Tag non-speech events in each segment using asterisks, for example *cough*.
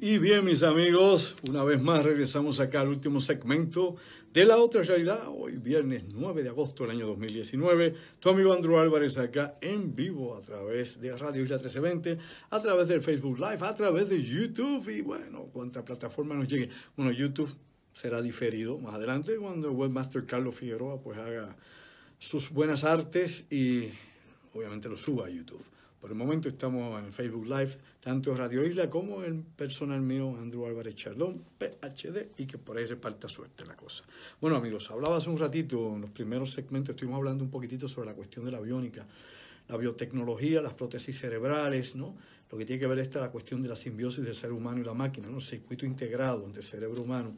Y bien, mis amigos, una vez más regresamos acá al último segmento de la otra realidad. Hoy, viernes 9 de agosto del año 2019, tu amigo Andrew Álvarez acá en vivo a través de Radio Isla 1320, a través de Facebook Live, a través de YouTube y bueno, cuanta plataforma nos llegue. Bueno, YouTube será diferido más adelante cuando el webmaster Carlos Figueroa pues haga sus buenas artes y obviamente lo suba a YouTube. Por el momento estamos en Facebook Live, tanto Radio Isla como el personal mío, Andrew Álvarez Charlón, PhD, y que por ahí reparta suerte la cosa. Bueno, amigos, hablaba hace un ratito, en los primeros segmentos estuvimos hablando un poquitito sobre la cuestión de la biónica, la biotecnología, las prótesis cerebrales, ¿no? Lo que tiene que ver esta la cuestión de la simbiosis del ser humano y la máquina, ¿no? El circuito integrado entre el cerebro humano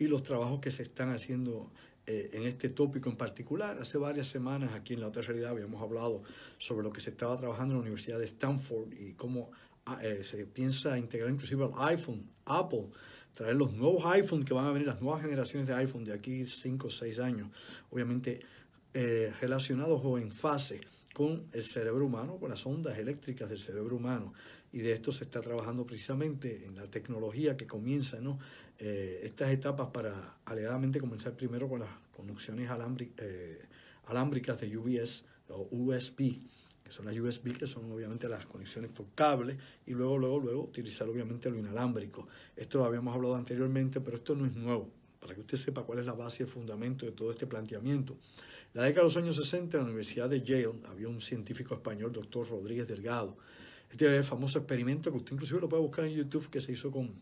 y los trabajos que se están haciendo eh, en este tópico en particular. Hace varias semanas aquí en la otra realidad habíamos hablado sobre lo que se estaba trabajando en la Universidad de Stanford y cómo ah, eh, se piensa integrar inclusive al iPhone, Apple, traer los nuevos iPhones que van a venir, las nuevas generaciones de iPhone de aquí 5 o 6 años, obviamente eh, relacionados o en fase con el cerebro humano, con las ondas eléctricas del cerebro humano. Y de esto se está trabajando precisamente en la tecnología que comienza ¿no? Eh, estas etapas para alegadamente comenzar primero con las conexiones eh, alámbricas de UBS o USB, que son las USB, que son obviamente las conexiones por cable, y luego, luego, luego utilizar obviamente lo inalámbrico. Esto lo habíamos hablado anteriormente, pero esto no es nuevo, para que usted sepa cuál es la base y el fundamento de todo este planteamiento. La década de los años 60, en la Universidad de Yale, había un científico español, doctor Rodríguez Delgado. Este famoso experimento que usted inclusive lo puede buscar en YouTube, que se hizo con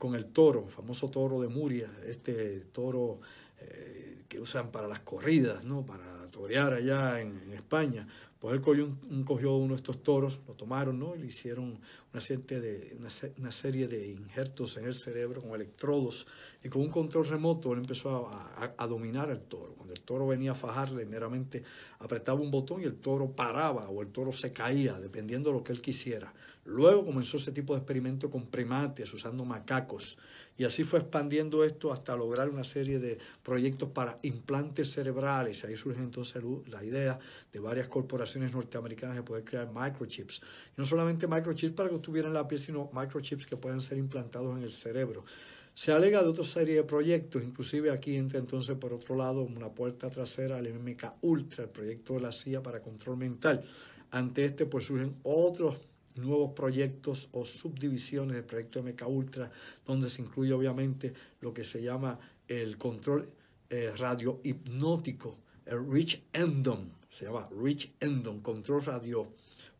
con el toro, el famoso toro de Muria, este toro eh, que usan para las corridas, ¿no? para torear allá en, España. Pues él cogió, un, cogió, uno de estos toros, lo tomaron ¿no? y le hicieron una, de, una, serie de injertos en el cerebro con electrodos y con un control remoto él empezó a, dominar al toro. Cuando el toro venía a fajarle, meramente apretaba un botón y el toro paraba o el toro se caía, dependiendo de lo que él quisiera. Luego comenzó ese tipo de experimento con primates, usando macacos, y así fue expandiendo esto hasta lograr una serie de proyectos para implantes cerebrales. Ahí surge entonces la idea de varias corporaciones norteamericanas de poder crear microchips. no solamente microchips para que tuvieran la piel, sino microchips que puedan ser implantados en el cerebro. Se alega de otra serie de proyectos, inclusive aquí entra entonces por otro lado una puerta trasera al MK Ultra, el proyecto de la CIA para control mental. Ante este pues surgen otros nuevos proyectos o subdivisiones del proyecto MK Ultra, donde se incluye obviamente lo que se llama el control eh, radio hipnótico, el Rich Endom, se llama Rich Endom, control radio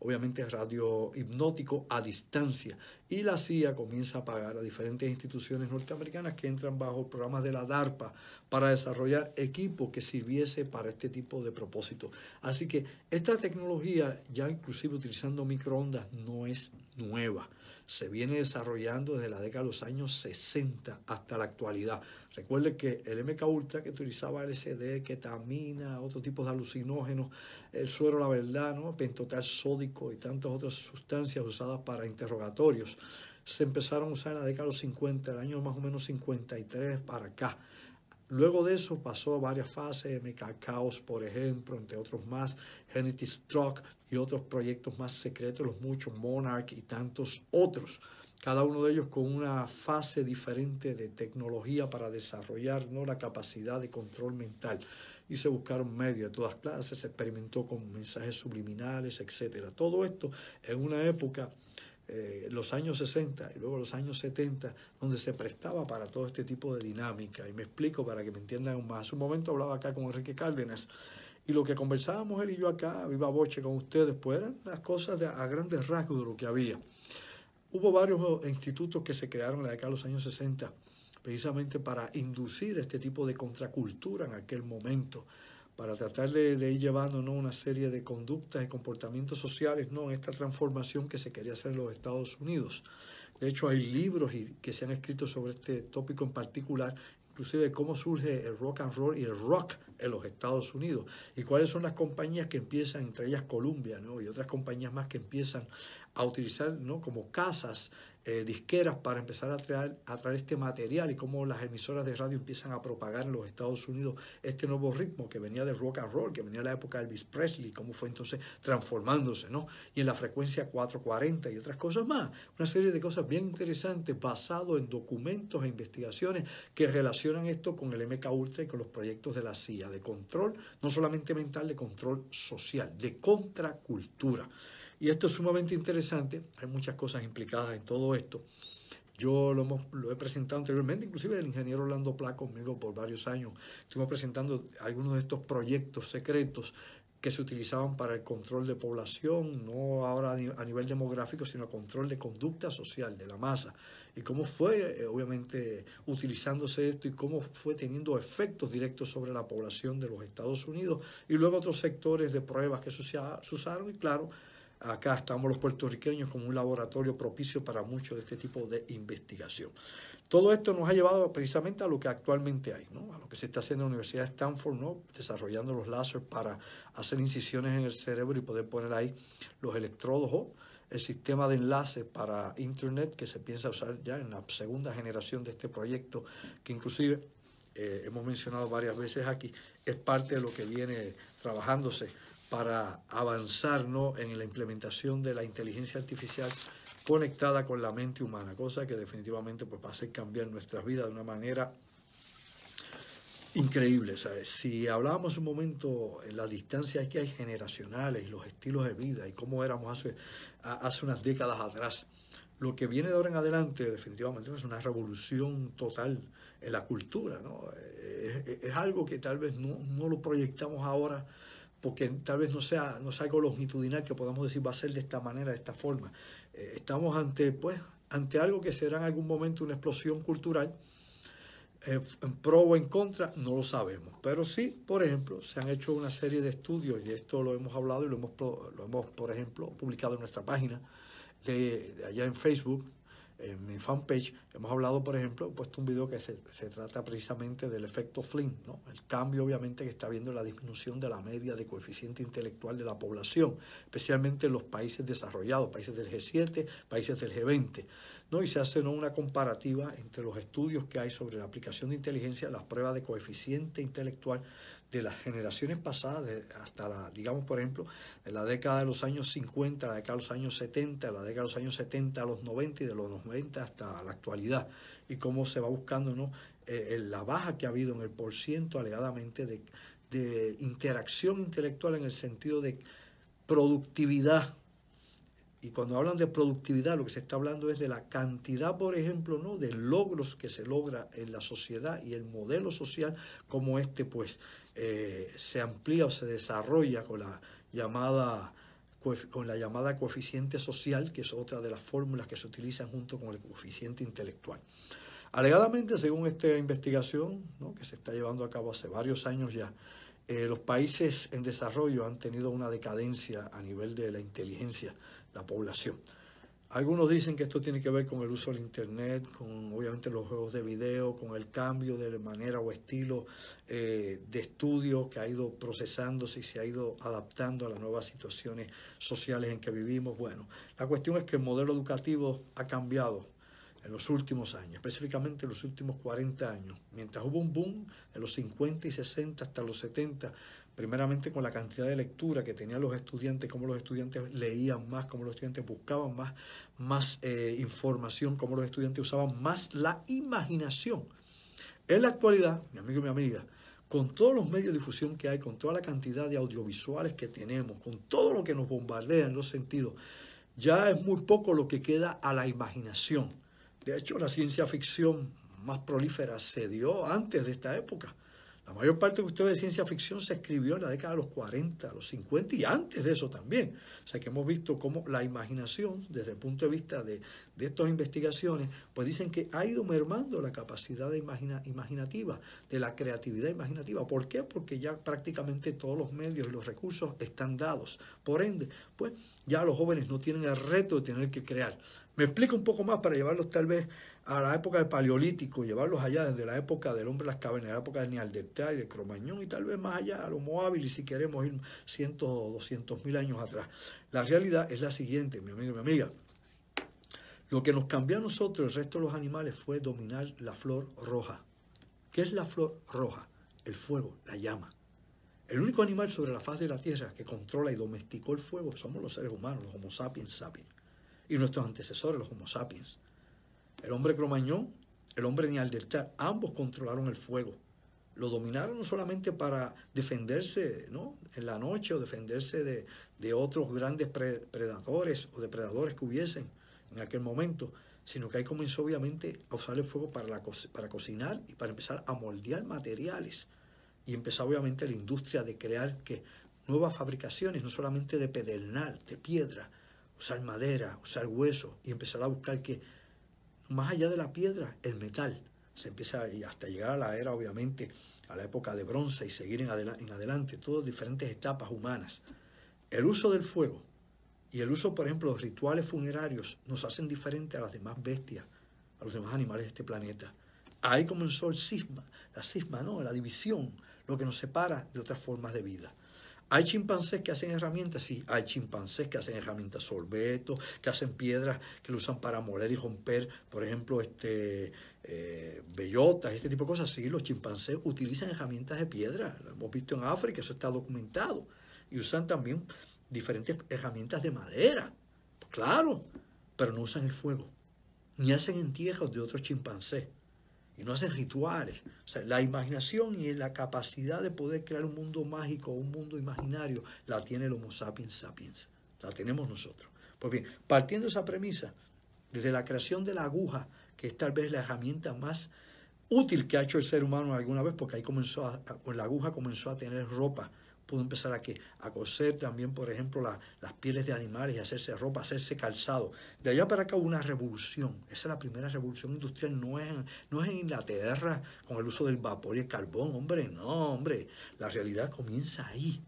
obviamente radio hipnótico a distancia. Y la CIA comienza a pagar a diferentes instituciones norteamericanas que entran bajo programas de la DARPA para desarrollar equipo que sirviese para este tipo de propósito. Así que esta tecnología, ya inclusive utilizando microondas, no es nueva se viene desarrollando desde la década de los años 60 hasta la actualidad. Recuerde que el MK que utilizaba LSD, ketamina, otros tipos de alucinógenos, el suero la verdad, pentotal sódico y tantas otras sustancias usadas para interrogatorios, se empezaron a usar en la década de los 50, el año más o menos 53 para acá. Luego de eso pasó varias fases, MK por ejemplo, entre otros más, Genetic Truck y otros proyectos más secretos, los muchos Monarch y tantos otros. Cada uno de ellos con una fase diferente de tecnología para desarrollar la capacidad de control mental. Y se buscaron medios de todas clases, se experimentó con mensajes subliminales, etc. Todo esto en una época eh, los años 60 y luego los años 70, donde se prestaba para todo este tipo de dinámica. Y me explico para que me entiendan más. un momento hablaba acá con Enrique Cárdenas y lo que conversábamos él y yo acá, viva boche con ustedes, pues eran las cosas a grandes rasgos de lo que había. Hubo varios institutos que se crearon en los años 60 precisamente para inducir este tipo de contracultura en aquel momento para tratar de, ir llevando una serie de conductas y comportamientos sociales ¿no? en esta transformación que se quería hacer en los Estados Unidos. De hecho, hay libros que se han escrito sobre este tópico en particular, inclusive cómo surge el rock and roll y el rock en los Estados Unidos y cuáles son las compañías que empiezan, entre ellas Columbia y otras compañías más que empiezan a utilizar ¿no? como casas eh, disqueras para empezar a traer, este material y cómo las emisoras de radio empiezan a propagar en los Estados Unidos este nuevo ritmo que venía de rock and roll, que venía de la época de Elvis Presley, cómo fue entonces transformándose, ¿no? Y en la frecuencia 440 y otras cosas más. Una serie de cosas bien interesantes basado en documentos e investigaciones que relacionan esto con el MK Ultra y con los proyectos de la CIA, de control, no solamente mental, de control social, de contracultura. Y esto es sumamente interesante, hay muchas cosas implicadas en todo esto. Yo lo, he presentado anteriormente, inclusive el ingeniero Orlando Placo, conmigo por varios años. Estuvimos presentando algunos de estos proyectos secretos que se utilizaban para el control de población, no ahora a nivel demográfico, sino control de conducta social de la masa. Y cómo fue, eh, obviamente, utilizándose esto y cómo fue teniendo efectos directos sobre la población de los Estados Unidos y luego otros sectores de pruebas que se usaron y, claro, Acá estamos los puertorriqueños con un laboratorio propicio para mucho de este tipo de investigación. Todo esto nos ha llevado precisamente a lo que actualmente hay, ¿no? a lo que se está haciendo en la Universidad de Stanford, ¿no? desarrollando los láseres para hacer incisiones en el cerebro y poder poner ahí los electrodos o el sistema de enlace para Internet que se piensa usar ya en la segunda generación de este proyecto, que inclusive eh, hemos mencionado varias veces aquí, es parte de lo que viene trabajándose para avanzarnos en la implementación de la inteligencia artificial conectada con la mente humana, cosa que definitivamente pues, va a hacer cambiar nuestras vidas de una manera increíble. Si hablábamos un momento en las distancia que hay generacionales, los estilos de vida y cómo éramos hace, hace unas décadas atrás, lo que viene de ahora en adelante definitivamente es una revolución total en la cultura. ¿no? Eh, es, algo que tal vez no, no lo proyectamos ahora porque tal vez no sea, no sea algo longitudinal que podamos decir va a ser de esta manera, de esta forma. Eh, estamos ante, pues, ante algo que será en algún momento una explosión cultural, eh, en pro o en contra, no lo sabemos. Pero sí, por ejemplo, se han hecho una serie de estudios, y esto lo hemos hablado y lo hemos, lo hemos por ejemplo, publicado en nuestra página, allá en Facebook, en mi fanpage hemos hablado, por ejemplo, he puesto un video que se, trata precisamente del efecto Flynn, ¿no? el cambio obviamente que está viendo la disminución de la media de coeficiente intelectual de la población, especialmente en los países desarrollados, países del G7, países del G20. ¿no? Y se hace una comparativa entre los estudios que hay sobre la aplicación de inteligencia, las pruebas de coeficiente intelectual de las generaciones pasadas, hasta la, digamos por ejemplo, de la década de los años 50, la década de los años 70, la década de los años 70 a los 90 y de los 90 hasta la actualidad, y cómo se va buscando ¿no? Eh, la baja que ha habido en el ciento alegadamente de, de interacción intelectual en el sentido de productividad y cuando hablan de productividad, lo que se está hablando es de la cantidad, por ejemplo, ¿no? de logros que se logra en la sociedad y el modelo social como este, pues, eh, se amplía o se desarrolla con la llamada con la llamada coeficiente social, que es otra de las fórmulas que se utilizan junto con el coeficiente intelectual. Alegadamente, según esta investigación, que se está llevando a cabo hace varios años ya, eh, los países en desarrollo han tenido una decadencia a nivel de la inteligencia la población. Algunos dicen que esto tiene que ver con el uso del Internet, con obviamente los juegos de video, con el cambio de manera o estilo eh, de estudio que ha ido procesándose y se ha ido adaptando a las nuevas situaciones sociales en que vivimos. Bueno, la cuestión es que el modelo educativo ha cambiado en los últimos años, específicamente en los últimos 40 años. Mientras hubo un boom en los 50 y 60 hasta los 70, primeramente con la cantidad de lectura que tenían los estudiantes, cómo los estudiantes leían más, cómo los estudiantes buscaban más, más eh, información, cómo los estudiantes usaban más la imaginación. En la actualidad, mi amigo y mi amiga, con todos los medios de difusión que hay, con toda la cantidad de audiovisuales que tenemos, con todo lo que nos bombardea en los sentidos, ya es muy poco lo que queda a la imaginación. De hecho, la ciencia ficción más prolífera se dio antes de esta época. La mayor parte de ustedes de ciencia ficción se escribió en la década de los 40, los 50 y antes de eso también. O sea que hemos visto cómo la imaginación, desde el punto de vista de, estas investigaciones, pues dicen que ha ido mermando la capacidad de imaginativa, de la creatividad imaginativa. ¿Por qué? Porque ya prácticamente todos los medios y los recursos están dados. Por ende, pues ya los jóvenes no tienen el reto de tener que crear. Me explico un poco más para llevarlos tal vez a la época del Paleolítico, llevarlos allá desde la época del hombre de las cavernas, la época del Neandertal y del Cromañón y tal vez más allá, a los y si queremos ir 100 o 200 mil años atrás. La realidad es la siguiente, mi amigo y mi amiga. Lo que nos cambió a nosotros, el resto de los animales, fue dominar la flor roja. ¿Qué es la flor roja? El fuego, la llama. El único animal sobre la faz de la tierra que controla y domesticó el fuego somos los seres humanos, los Homo sapiens sapiens, y nuestros antecesores, los Homo sapiens. El hombre cromañón, el hombre neandertal, ambos controlaron el fuego. Lo dominaron no solamente para defenderse ¿no? en la noche o defenderse de, otros grandes predadores o depredadores que hubiesen en aquel momento, sino que ahí comenzó obviamente a usar el fuego para, la para cocinar y para empezar a moldear materiales. Y empezó obviamente la industria de crear que nuevas fabricaciones, no solamente de pedernal, de piedra, usar madera, usar hueso y empezar a buscar que más allá de la piedra, el metal. Se empieza hasta llegar a la era, obviamente, a la época de bronce y seguir en, en adelante, todas diferentes etapas humanas. El uso del fuego y el uso, por ejemplo, de rituales funerarios nos hacen diferente a las demás bestias, a los demás animales de este planeta. Ahí comenzó el cisma, la cisma, ¿no? la división, lo que nos separa de otras formas de vida. ¿Hay chimpancés que hacen herramientas? Sí, hay chimpancés que hacen herramientas, sorbetos, que hacen piedras, que lo usan para moler y romper, por ejemplo, este, eh, bellotas, este tipo de cosas. Sí, los chimpancés utilizan herramientas de piedra, lo hemos visto en África, eso está documentado. Y usan también diferentes herramientas de madera, claro, pero no usan el fuego, ni hacen entierros de otros chimpancés y no hacen rituales. la imaginación y la capacidad de poder crear un mundo mágico, un mundo imaginario, la tiene el Homo sapiens sapiens. La tenemos nosotros. Pues bien, partiendo de esa premisa, desde la creación de la aguja, que es tal vez la herramienta más útil que ha hecho el ser humano alguna vez, porque ahí comenzó con la aguja comenzó a tener ropa pudo empezar a, que, a coser también, por ejemplo, las pieles de animales y hacerse ropa, hacerse calzado. De allá para acá hubo una revolución. Esa es la primera revolución industrial. No es, en, no en Inglaterra con el uso del vapor y el carbón, hombre, no, hombre. La realidad comienza ahí.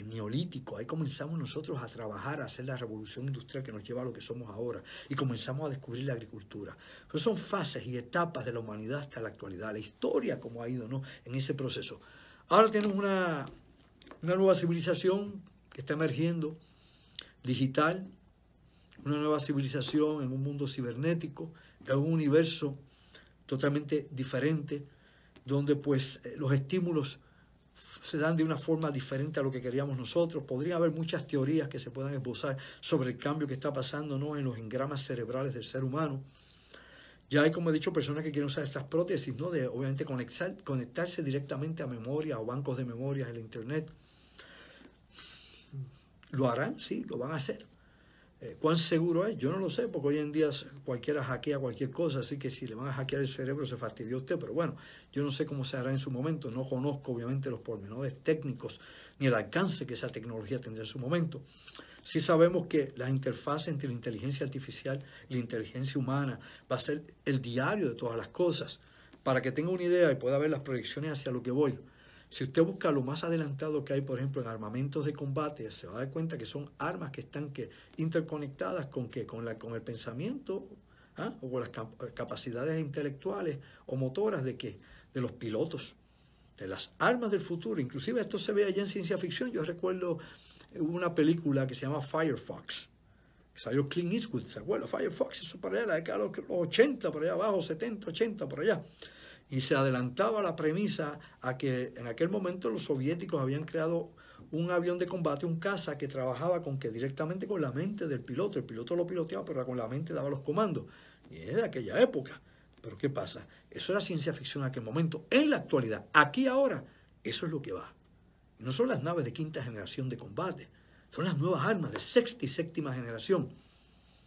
en neolítico, ahí comenzamos nosotros a trabajar, a hacer la revolución industrial que nos lleva a lo que somos ahora y comenzamos a descubrir la agricultura. son fases y etapas de la humanidad hasta la actualidad, la historia como ha ido ¿no? en ese proceso. Ahora tenemos una, una nueva civilización que está emergiendo, digital, una nueva civilización en un mundo cibernético, en un universo totalmente diferente, donde pues eh, los estímulos se dan de una forma diferente a lo que queríamos nosotros. Podría haber muchas teorías que se puedan esbozar sobre el cambio que está pasando ¿no? en los engramas cerebrales del ser humano. Ya hay, como he dicho, personas que quieren usar estas prótesis, ¿no? de obviamente conectarse directamente a memoria o bancos de memoria en el Internet. Lo harán, sí, lo van a hacer. Eh, ¿Cuán seguro es? Yo no lo sé, porque hoy en día cualquiera hackea cualquier cosa, así que si le van a hackear el cerebro se fastidió usted, pero bueno, yo no sé cómo se hará en su momento, no conozco obviamente los pormenores técnicos ni el alcance que esa tecnología tendrá en su momento. Sí sabemos que la interfaz entre la inteligencia artificial y la inteligencia humana va a ser el diario de todas las cosas. Para que tenga una idea y pueda ver las proyecciones hacia lo que voy, si usted busca lo más adelantado que hay, por ejemplo, en armamentos de combate, se va a dar cuenta que son armas que están que, interconectadas con, ¿qué? Con, la, con el pensamiento ¿ah? o con las eh, capacidades intelectuales o motoras de, ¿qué? de los pilotos, de las armas del futuro. Inclusive esto se ve allá en ciencia ficción. Yo recuerdo eh, una película que se llama Firefox. Que salió Clint Eastwood, ¿se acuerda? Firefox, eso para allá, la década de los 80, por allá abajo, 70, 80, por allá y se adelantaba la premisa a que en aquel momento los soviéticos habían creado un avión de combate, un caza que trabajaba con que directamente con la mente del piloto, el piloto lo piloteaba, pero con la mente daba los comandos. Y era de aquella época. Pero ¿qué pasa? Eso era ciencia ficción en aquel momento. En la actualidad, aquí ahora, eso es lo que va. No son las naves de quinta generación de combate, son las nuevas armas de sexta y séptima generación.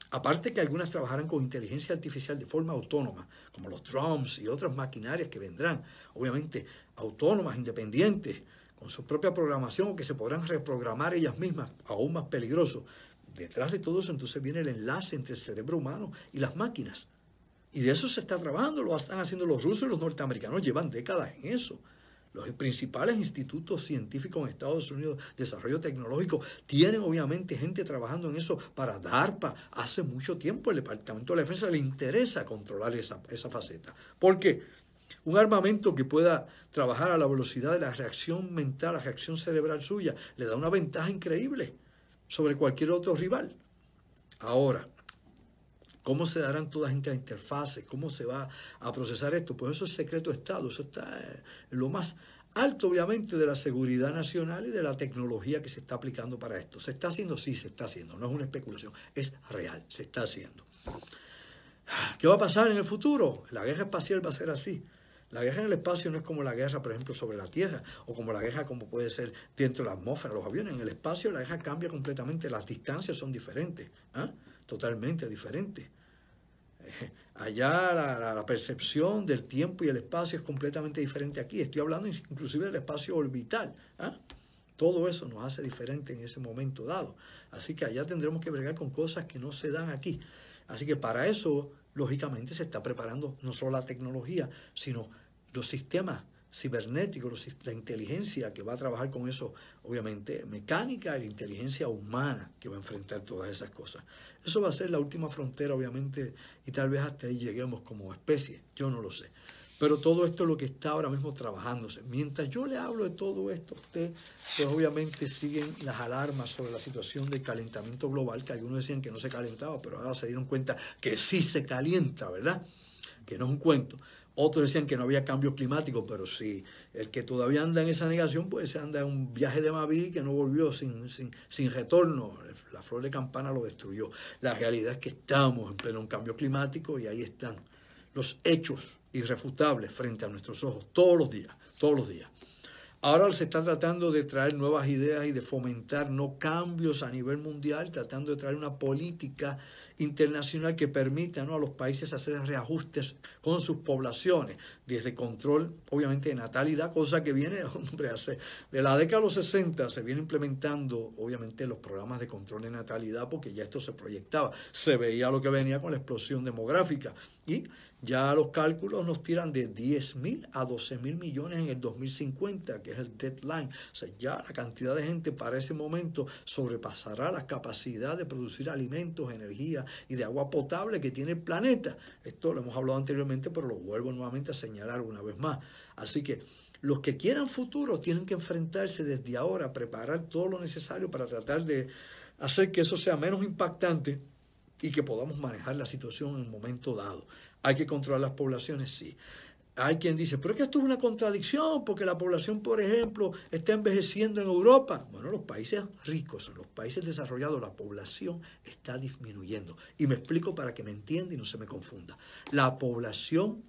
Aparte que algunas trabajarán con inteligencia artificial de forma autónoma, como los drones y otras maquinarias que vendrán, obviamente autónomas, independientes, con su propia programación o que se podrán reprogramar ellas mismas, aún más peligroso. Detrás de todo eso entonces viene el enlace entre el cerebro humano y las máquinas. Y de eso se está trabajando, lo están haciendo los rusos y los norteamericanos, llevan décadas en eso. Los principales institutos científicos en Estados Unidos, desarrollo tecnológico, tienen obviamente gente trabajando en eso para DARPA. Hace mucho tiempo el Departamento de la Defensa le interesa controlar esa, faceta. Porque Un armamento que pueda trabajar a la velocidad de la reacción mental, la reacción cerebral suya, le da una ventaja increíble sobre cualquier otro rival. Ahora, ¿Cómo se darán todas estas interfaces? ¿Cómo se va a procesar esto? Pues eso es secreto de Estado, eso está en eh, lo más alto obviamente de la seguridad nacional y de la tecnología que se está aplicando para esto. ¿Se está haciendo? Sí, se está haciendo, no es una especulación, es real, se está haciendo. ¿Qué va a pasar en el futuro? La guerra espacial va a ser así. La guerra en el espacio no es como la guerra, por ejemplo, sobre la Tierra, o como la guerra como puede ser dentro de la atmósfera, los aviones. En el espacio la guerra cambia completamente, las distancias son diferentes. Ah totalmente diferente. *laughs* Allá la, percepción del tiempo y el espacio es completamente diferente aquí. Estoy hablando inclusive del espacio orbital. ¿ah? Todo eso nos hace diferente en ese momento dado. Así que allá tendremos que bregar con cosas que no se dan aquí. Así que para eso, lógicamente, se está preparando no solo la tecnología, sino los sistemas cibernético, la inteligencia que va a trabajar con eso, obviamente, mecánica y la inteligencia humana que va a enfrentar todas esas cosas. Eso va a ser la última frontera, obviamente, y tal vez hasta ahí lleguemos como especie, yo no lo sé. Pero todo esto es lo que está ahora mismo trabajándose. Mientras yo le hablo de todo esto a usted, pues obviamente siguen las alarmas sobre la situación de calentamiento global, que algunos decían que no se calentaba, pero ahora se dieron cuenta que sí se calienta, ¿verdad? Que no es un cuento. Otros decían que no había cambio climático, pero sí, el que todavía anda en esa negación, pues se anda en un viaje de mavi que no volvió sin, sin, retorno. La flor de campana lo destruyó. La realidad es que estamos en pleno cambio climático y ahí están los hechos irrefutables frente a nuestros ojos todos los días, todos los días. Ahora se está tratando de traer nuevas ideas y de fomentar no cambios a nivel mundial, tratando de traer una política internacional que permita ¿no? a los países hacer reajustes con sus poblaciones, desde control, obviamente, de natalidad, cosa que viene, *laughs* hombre, hace de la década de los 60 se viene implementando, obviamente, los programas de control de natalidad, porque ya esto se proyectaba, se veía lo que venía con la explosión demográfica y ya los cálculos nos tiran de 10 mil a 12 mil millones en el 2050, que es el deadline. O sea, ya la cantidad de gente para ese momento sobrepasará la capacidad de producir alimentos, energía y de agua potable que tiene el planeta. Esto lo hemos hablado anteriormente, pero lo vuelvo nuevamente a señalar una vez más. Así que los que quieran futuro tienen que enfrentarse desde ahora, preparar todo lo necesario para tratar de hacer que eso sea menos impactante y que podamos manejar la situación en un momento dado. Hay que controlar las poblaciones, sí. Hay quien dice, pero es que esto es una contradicción, porque la población, por ejemplo, está envejeciendo en Europa. Bueno, los países ricos, los países desarrollados, la población está disminuyendo. Y me explico para que me entienda y no se me confunda. La población,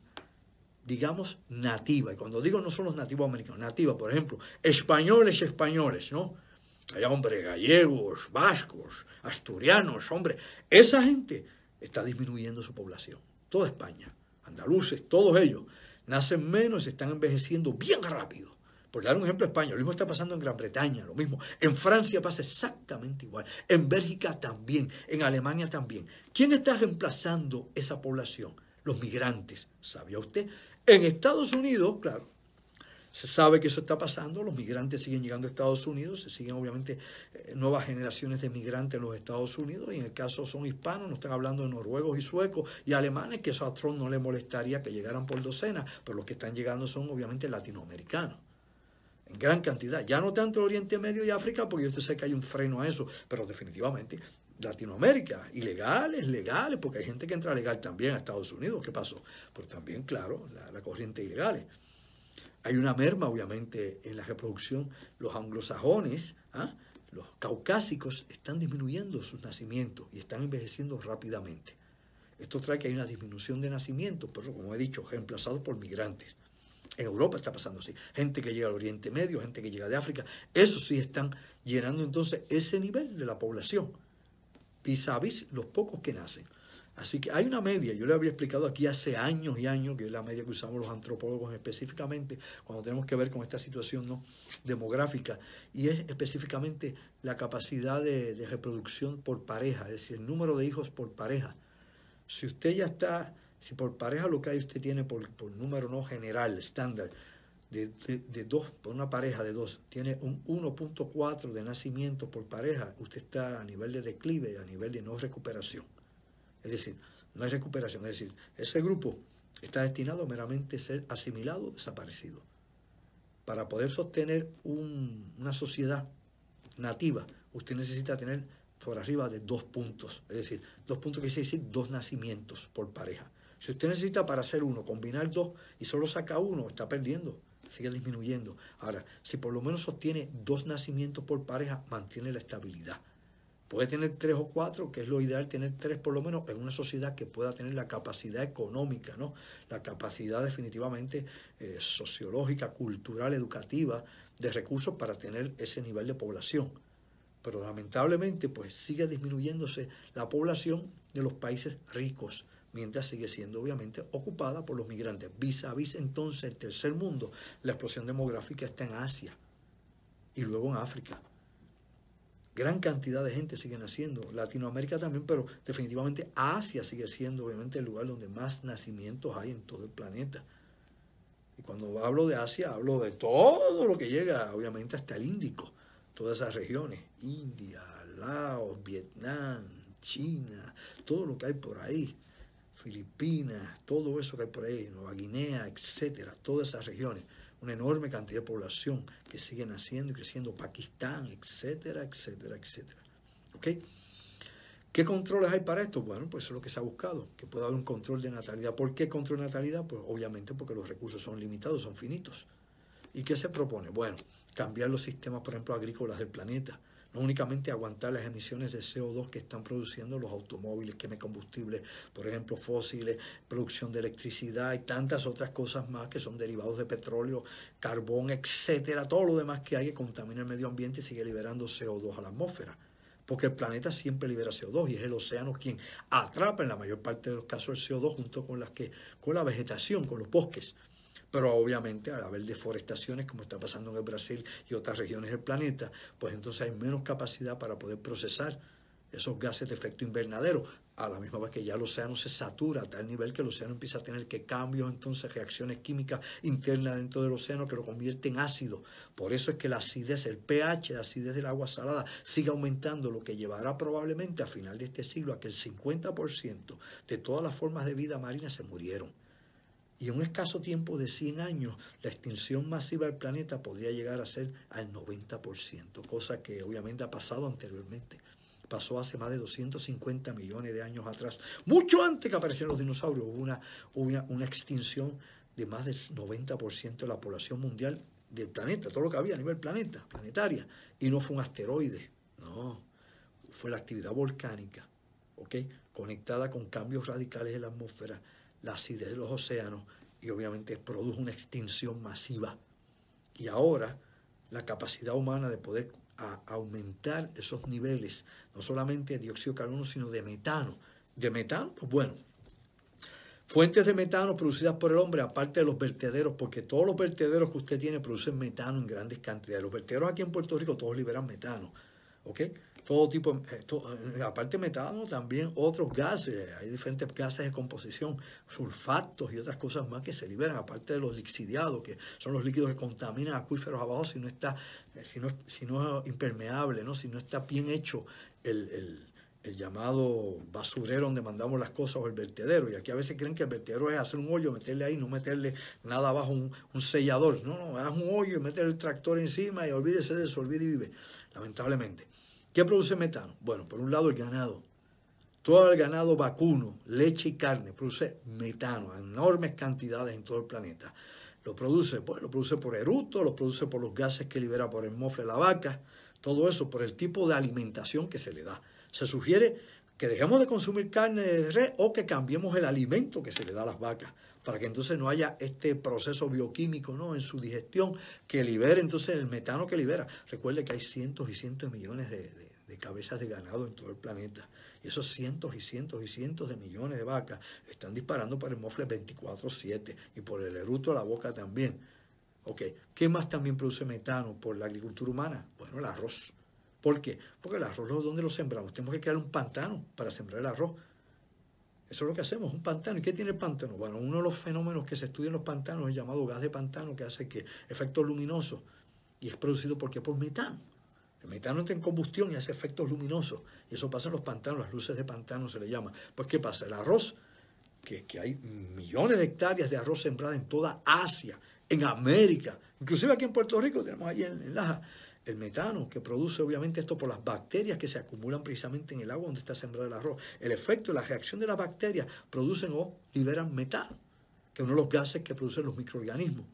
digamos, nativa, y cuando digo no son los nativos americanos, nativa, por ejemplo, españoles, españoles, ¿no? Hay, hombres gallegos, vascos, asturianos, hombre, esa gente está disminuyendo su población toda España, andaluces, todos ellos, nacen menos y se están envejeciendo bien rápido. Por dar un ejemplo, España, lo mismo está pasando en Gran Bretaña, lo mismo. En Francia pasa exactamente igual. En Bélgica también, en Alemania también. ¿Quién está reemplazando esa población? Los migrantes, ¿sabía usted? En Estados Unidos, claro, se sabe que eso está pasando, los migrantes siguen llegando a Estados Unidos, se siguen obviamente eh, nuevas generaciones de migrantes en los Estados Unidos, y en el caso son hispanos, no están hablando de noruegos y suecos y alemanes, que eso a Trump no le molestaría que llegaran por docenas, pero los que están llegando son obviamente latinoamericanos en gran cantidad. Ya no tanto Oriente Medio y África, porque yo sé que hay un freno a eso, pero definitivamente Latinoamérica, ilegales, legales, porque hay gente que entra legal también a Estados Unidos, ¿qué pasó? Pero también, claro, la, la corriente ilegales. Hay una merma, obviamente, en la reproducción. Los anglosajones, ¿ah? los caucásicos, están disminuyendo sus nacimientos y están envejeciendo rápidamente. Esto trae que hay una disminución de nacimientos, pero como he dicho, reemplazados por migrantes. En Europa está pasando así. Gente que llega al Oriente Medio, gente que llega de África. Eso sí están llenando entonces ese nivel de la población. Vis a los pocos que nacen. Así que hay una media, yo le había explicado aquí hace años y años, que es la media que usamos los antropólogos específicamente cuando tenemos que ver con esta situación ¿no? demográfica, y es específicamente la capacidad de, reproducción por pareja, es decir, el número de hijos por pareja. Si usted ya está, si por pareja lo que hay usted tiene por, número no general, estándar, de, dos, por una pareja de dos, tiene un 1.4 de nacimiento por pareja, usted está a nivel de declive, a nivel de no recuperación. Es decir, no hay recuperación. Es decir, ese grupo está destinado meramente a ser asimilado, desaparecido. Para poder sostener una sociedad nativa, usted necesita tener por arriba de dos puntos. Es decir, dos puntos quiere decir dos nacimientos por pareja. Si usted necesita para hacer uno, combinar dos y solo saca uno, está perdiendo, sigue disminuyendo. Ahora, si por lo menos sostiene dos nacimientos por pareja, mantiene la estabilidad. Puede tener tres o cuatro, que es lo ideal tener tres por lo menos en una sociedad que pueda tener la capacidad económica, ¿no? la capacidad definitivamente eh, sociológica, cultural, educativa, de recursos para tener ese nivel de población. Pero lamentablemente pues sigue disminuyéndose la población de los países ricos, mientras sigue siendo obviamente ocupada por los migrantes. Vis a vis entonces el tercer mundo, la explosión demográfica está en Asia y luego en África gran cantidad de gente sigue naciendo. Latinoamérica también, pero definitivamente Asia sigue siendo obviamente el lugar donde más nacimientos hay en todo el planeta. Y cuando hablo de Asia, hablo de todo lo que llega, obviamente, hasta el Índico. Todas esas regiones, India, Laos, Vietnam, China, todo lo que hay por ahí, Filipinas, todo eso que hay por ahí, Nueva Guinea, etcétera, todas esas regiones una enorme cantidad de población que sigue naciendo y creciendo, Pakistán, etcétera, etcétera, etcétera. ¿Qué controles hay para esto? Bueno, pues eso es lo que se ha buscado, que pueda haber un control de natalidad. ¿Por qué control de natalidad? Pues obviamente porque los recursos son limitados, son finitos. ¿Y qué se propone? Bueno, cambiar los sistemas, por ejemplo, agrícolas del planeta, no únicamente aguantar las emisiones de CO2 que están produciendo los automóviles, que combustibles, por ejemplo, fósiles, producción de electricidad y tantas otras cosas más que son derivados de petróleo, carbón, etcétera, todo lo demás que hay que contamina el medio ambiente y sigue liberando CO2 a la atmósfera porque el planeta siempre libera CO2 y es el océano quien atrapa en la mayor parte de los casos el CO2 junto con, las que, con la vegetación, con los bosques. Pero obviamente al haber deforestaciones, como está pasando en el Brasil y otras regiones del planeta, pues entonces hay menos capacidad para poder procesar esos gases de efecto invernadero, a la misma vez que ya el océano se satura a tal nivel que el océano empieza a tener que cambios, entonces reacciones químicas internas dentro del océano que lo convierten en ácido. Por eso es que la acidez, el pH, la acidez del agua salada sigue aumentando, lo que llevará probablemente a final de este siglo a que el 50% de todas las formas de vida marina se murieron. Y en un escaso tiempo de 100 años, la extinción masiva del planeta podría llegar a ser al 90%, cosa que obviamente ha pasado anteriormente. Pasó hace más de 250 millones de años atrás. Mucho antes que aparecieran los dinosaurios, hubo una, extinción de más del 90% de la población mundial del planeta, todo lo que había a nivel planeta, planetaria. Y no fue un asteroide, no, fue la actividad volcánica, ¿ok? Conectada con cambios radicales en la atmósfera la acidez de los océanos y obviamente produjo una extinción masiva. Y ahora la capacidad humana de poder aumentar esos niveles, no solamente de dióxido de carbono, sino de metano. De metano, pues bueno, fuentes de metano producidas por el hombre, aparte de los vertederos, porque todos los vertederos que usted tiene producen metano en grandes cantidades. Los vertederos aquí en Puerto Rico todos liberan metano, ¿ok? todo tipo, esto, eh, eh, aparte metano, también otros gases, eh, hay diferentes gases de composición, sulfatos y otras cosas más que se liberan, aparte de los lixidiados, que son los líquidos que contaminan acuíferos abajo si no está, si no, si no es impermeable, ¿no? si no está bien hecho el, llamado basurero donde mandamos las cosas o el vertedero. Y aquí a veces creen que el vertedero es hacer un hoyo, meterle ahí, no meterle nada abajo, un, un sellador. No, no, haz un hoyo y meter el tractor encima y olvídese de eso, y vive, lamentablemente. ¿Qué produce metano? Bueno, por un lado el ganado. Todo el ganado vacuno, leche y carne produce metano, enormes cantidades en todo el planeta. Lo produce, pues, lo produce por eructo, lo produce por los gases que libera por el mofle la vaca, todo eso por el tipo de alimentación que se le da. Se sugiere que dejemos de consumir carne de res o que cambiemos el alimento que se le da a las vacas para que entonces no haya este proceso bioquímico ¿no? en su digestión que libere entonces el metano que libera. Recuerde que hay cientos y cientos de millones de de cabezas de ganado en todo el planeta. Y esos cientos y cientos y cientos de millones de vacas están disparando para el mofle 24-7 y por el eruto la boca también. Ok, ¿qué más también produce metano por la agricultura humana? Bueno, el arroz. ¿Por qué? Porque el arroz, ¿dónde lo sembramos? Tenemos que crear un pantano para sembrar el arroz. Eso es lo que hacemos, un pantano. ¿Y qué tiene el pantano? Bueno, uno de los fenómenos que se estudia en los pantanos es llamado gas de pantano, que hace que efecto luminoso y es producido porque por metano. El metano está en combustión y hace efectos luminosos. Y eso pasa en los pantanos, las luces de pantano se le llama. Pues, ¿qué pasa? El arroz, que, hay millones de hectáreas de arroz sembrada en toda Asia, en América, inclusive aquí en Puerto Rico, tenemos ahí en, en Laja, el metano que produce obviamente esto por las bacterias que se acumulan precisamente en el agua donde está sembrado el arroz. El efecto, la reacción de las bacterias producen o liberan metano, que es uno de los gases que producen los microorganismos.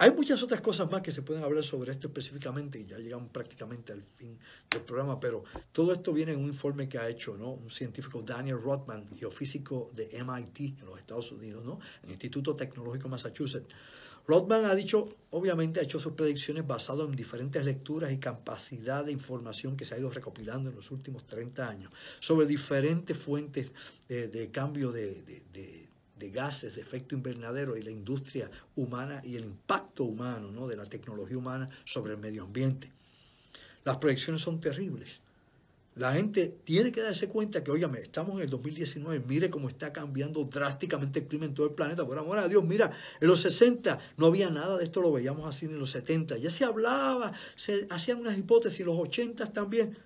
Hay muchas otras cosas más que se pueden hablar sobre esto específicamente, y ya llegamos prácticamente al fin del programa, pero todo esto viene en un informe que ha hecho ¿no? un científico, Daniel Rodman, geofísico de MIT en los Estados Unidos, ¿no? el Instituto Tecnológico de Massachusetts. Rodman ha dicho, obviamente ha hecho sus predicciones basadas en diferentes lecturas y capacidad de información que se ha ido recopilando en los últimos 30 años sobre diferentes fuentes de, cambio de de gases de efecto invernadero y la industria humana y el impacto humano ¿no? de la tecnología humana sobre el medio ambiente. Las proyecciones son terribles. La gente tiene que darse cuenta que, óyame, estamos en el 2019, mire cómo está cambiando drásticamente el clima en todo el planeta. Por amor a Dios, mira, en los 60 no había nada de esto, lo veíamos así en los 70. Ya se hablaba, se hacían unas hipótesis, en los 80 también.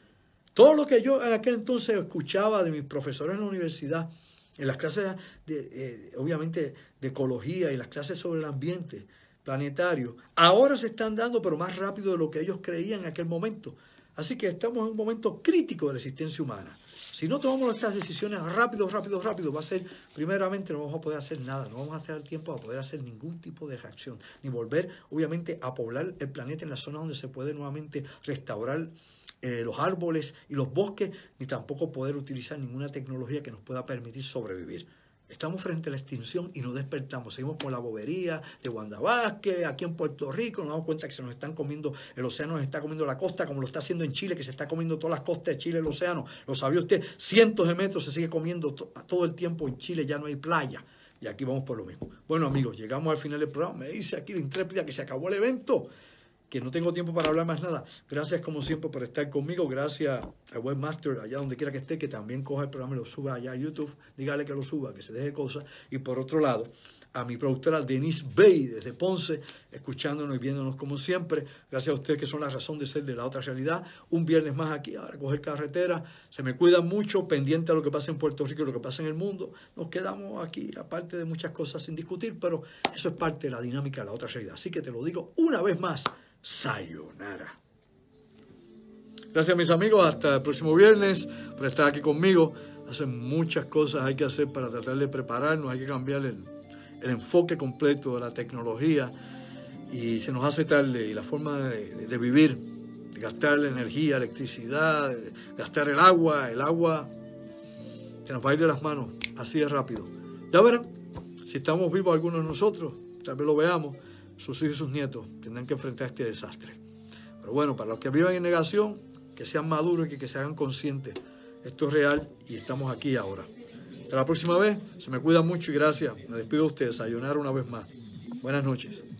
Todo lo que yo en aquel entonces escuchaba de mis profesores en la universidad, en las clases, de, eh, obviamente, de ecología y las clases sobre el ambiente planetario, ahora se están dando, pero más rápido de lo que ellos creían en aquel momento. Así que estamos en un momento crítico de la existencia humana. Si no tomamos estas decisiones rápido, rápido, rápido, va a ser, primeramente, no vamos a poder hacer nada, no vamos a tener tiempo a poder hacer ningún tipo de reacción, ni volver, obviamente, a poblar el planeta en la zona donde se puede nuevamente restaurar eh, los árboles y los bosques, ni tampoco poder utilizar ninguna tecnología que nos pueda permitir sobrevivir. Estamos frente a la extinción y no despertamos. Seguimos con la bobería de Wanda Vázquez, aquí en Puerto Rico, nos damos cuenta que se nos están comiendo, el océano nos está comiendo la costa, como lo está haciendo en Chile, que se está comiendo todas las costas de Chile, el océano. Lo sabía usted, cientos de metros se sigue comiendo todo el tiempo en Chile, ya no hay playa. Y aquí vamos por lo mismo. Bueno, amigos, llegamos al final del programa. Me dice aquí la intrépida que se acabó el evento que no tengo tiempo para hablar más nada. Gracias como siempre por estar conmigo. Gracias al Webmaster, allá donde quiera que esté, que también coja el programa y lo suba allá a YouTube. Dígale que lo suba, que se deje cosas. Y por otro lado, a mi productora Denise Bay desde Ponce, escuchándonos y viéndonos como siempre. Gracias a ustedes que son la razón de ser de la otra realidad. Un viernes más aquí, ahora coger carretera. Se me cuidan mucho, pendiente a lo que pasa en Puerto Rico y lo que pasa en el mundo. Nos quedamos aquí, aparte de muchas cosas sin discutir, pero eso es parte de la dinámica de la otra realidad. Así que te lo digo una vez más. Sayonara. Gracias mis amigos, hasta el próximo viernes por estar aquí conmigo. Hacen muchas cosas hay que hacer para tratar de prepararnos, hay que cambiar el, enfoque completo de la tecnología y se nos hace tarde y la forma de, vivir, gastar la energía, electricidad, gastar el agua, el agua se nos va a ir de las manos así de rápido. Ya verán si estamos vivos algunos de nosotros, tal vez lo veamos sus hijos y sus nietos tendrán que enfrentar este desastre. Pero bueno, para los que viven en negación, que sean maduros y que, se hagan conscientes. Esto es real y estamos aquí ahora. Hasta la próxima vez, se me cuida mucho y gracias. Me despido de ustedes, Ayunar una vez más. Buenas noches.